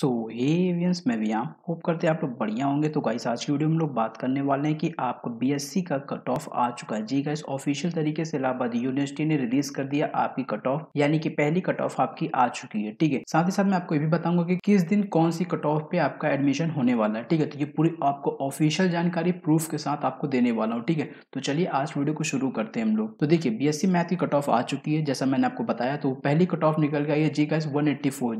सो हे एवियंस मैं व्यायाम होप करते हैं आप लोग बढ़िया होंगे तो गाइस आज की वीडियो में लोग बात करने वाले हैं कि आपका बीएससी का कट ऑफ आ चुका है जी गाइस ऑफिशियल तरीके से इलाहाबाद यूनिवर्सिटी ने रिलीज कर दिया आपकी कट ऑफ यानी कि पहली कट ऑफ आपकी आ चुकी है ठीक है साथ ही साथ मैं आपको ये भी बताऊंगा कि किस दिन कौन सी कट ऑफ पे आपका एडमिशन होने वाला है ठीक है तो ये पूरी आपको ऑफिशियल जानकारी प्रूफ के साथ आपको देने वाला हूँ ठीक है तो चलिए आज वीडियो को शुरू करते हैं हम लोग तो एस बीएससी मैथ की कट ऑफ आ चुकी है जैसा मैंने आपको बताया तो पहली कट ऑफ निकल गई है जी गाइस वन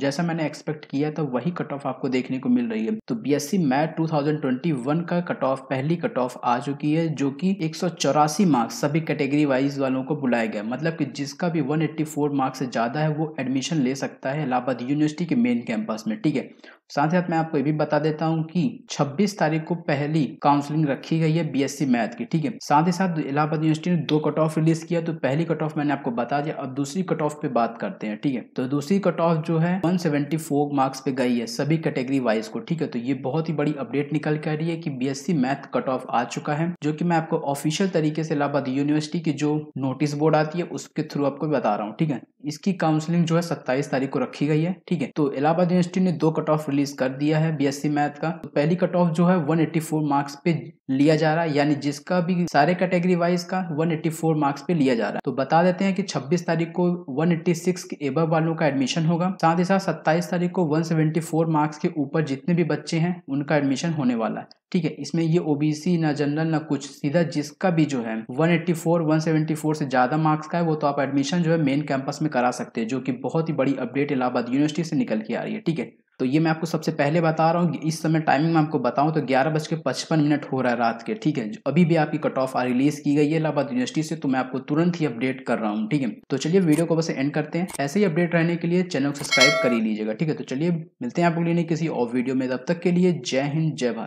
जैसा मैंने एक्सपेक्ट किया था वही ही कट ऑफ आपको देखने को मिल रही है तो B S C math two thousand twenty one का कट ऑफ पहली कट ऑफ आ चुकी है जो की एक सौ चौरासी मार्क्स सभी कैटेगरी वाइज वालों को बुलाया गया मतलब की जिसका भी वन एट्टी फोर मार्क्स से ज़्यादा है वो एडमिशन ले सकता है इलाहाबाद यूनिवर्सिटी के मेन कैंपस में ठीक है साथ ही साथ मैं आपको ये भी बता देता हूँ कि 26 तारीख को पहली काउंसलिंग रखी गई है बीएससी मैथ की ठीक है साथ ही साथ इलाहाबाद यूनिवर्सिटी ने दो कट ऑफ रिलीज किया तो पहली कट ऑफ मैंने आपको बता दिया अब दूसरी कट ऑफ पे बात करते हैं ठीक है तो दूसरी कट ऑफ जो है 174 मार्क्स पे गई है सभी कैटेगरी वाइज को ठीक है तो ये बहुत ही बड़ी अपडेट निकल कर रही है की बीएससी मैथ कट ऑफ आ चुका है जो की मैं आपको ऑफिशियल तरीके से इलाहाबाद यूनिवर्सिटी की जो नोटिस बोर्ड आती है उसके थ्रू आपको बता रहा हूँ ठीक है इसकी काउंसलिंग जो है सत्ताईस तारीख को रखी गई है ठीक है तो इलाहाबाद यूनिवर्सिटी ने दो कट ऑफ रिलीज कर दिया है बीएससी मैथ का तो पहली कट ऑफ जो है 184 मार्क्स पे लिया जा रहा है यानी जिसका भी सारे कैटेगरी वाइज का 184 मार्क्स पे लिया जा रहा है तो बता देते हैं कि 26 तारीख को 186 के एबव वालों का एडमिशन होगा साथ ही साथ सत्ताईस तारीख को 174 मार्क्स के ऊपर जितने भी बच्चे हैं उनका एडमिशन होने वाला है ठीक है इसमें ये ओबीसी ना जनरल ना कुछ सीधा जिसका भी जो है 184 174 से ज़्यादा मार्क्स का है वो तो आप एडमिशन जो है मेन कैंपस में करा सकते हैं जो कि बहुत ही बड़ी अपडेट इलाहाबाद यूनिवर्सिटी से निकल के आ रही है ठीक है तो ये मैं आपको सबसे पहले बता रहा हूँ इस समय टाइमिंग में आपको बताऊँ तो ग्यारह बज के पचपन मिनट हो रहा है रात के ठीक है अभी भी आपकी कट ऑफ रिलीज की गई है इलाहाबाद यूनिवर्सिटी से तो मैं आपको तुरंत ही अपडेट कर रहा हूँ ठीक है तो चलिए वीडियो को बस एंड करते हैं ऐसे ही अपडेट रहने के लिए चैनल को सब्सक्राइब कर ही लीजिएगा ठीक है तो चलिए मिलते हैं आप लोग लेने किसी और वीडियो में तब तक के लिए जय हिंद जय भारत